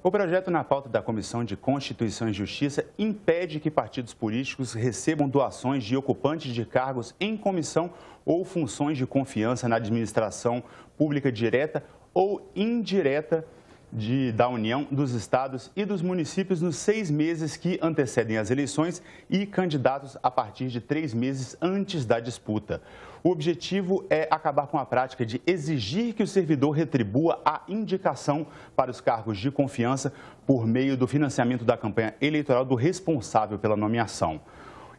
O projeto na pauta da Comissão de Constituição e Justiça impede que partidos políticos recebam doações de ocupantes de cargos em comissão ou funções de confiança na administração pública direta ou indireta de, da União, dos estados e dos municípios nos seis meses que antecedem as eleições e candidatos a partir de três meses antes da disputa. O objetivo é acabar com a prática de exigir que o servidor retribua a indicação para os cargos de confiança por meio do financiamento da campanha eleitoral do responsável pela nomeação.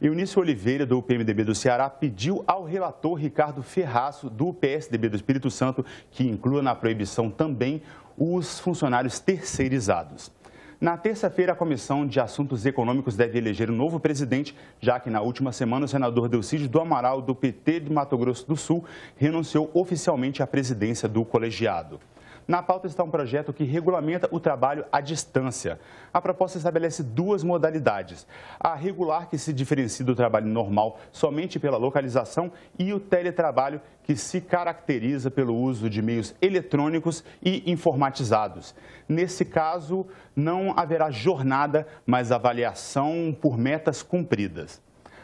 Eunício Oliveira, do PMDB do Ceará, pediu ao relator Ricardo Ferraço, do PSDB do Espírito Santo, que inclua na proibição também os funcionários terceirizados. Na terça-feira, a Comissão de Assuntos Econômicos deve eleger um novo presidente, já que na última semana o senador Delcídio do Amaral, do PT de Mato Grosso do Sul, renunciou oficialmente à presidência do colegiado. Na pauta está um projeto que regulamenta o trabalho à distância. A proposta estabelece duas modalidades: a regular, que se diferencia do trabalho normal somente pela localização, e o teletrabalho, que se caracteriza pelo uso de meios eletrônicos e informatizados. Nesse caso, não haverá jornada, mas avaliação por metas cumpridas.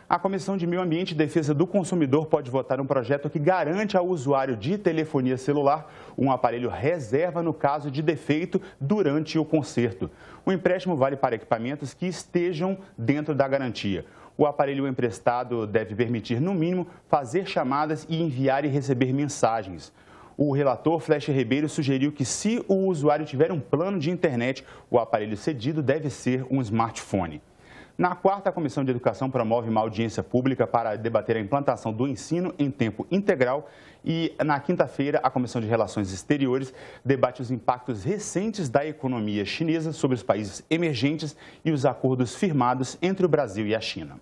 A Comissão de Meio Ambiente e Defesa do Consumidor pode votar um projeto que garante ao usuário de telefonia celular um aparelho reserva no caso de defeito durante o conserto. O empréstimo vale para equipamentos que estejam dentro da garantia. O aparelho emprestado deve permitir, no mínimo, fazer chamadas e enviar e receber mensagens. O relator Flecha Ribeiro sugeriu que, se o usuário tiver um plano de internet, o aparelho cedido deve ser um smartphone. Na quarta, a Comissão de Educação promove uma audiência pública para debater a implantação do ensino em tempo integral. E na quinta-feira, a Comissão de Relações Exteriores debate os impactos recentes da economia chinesa sobre os países emergentes e os acordos firmados entre o Brasil e a China.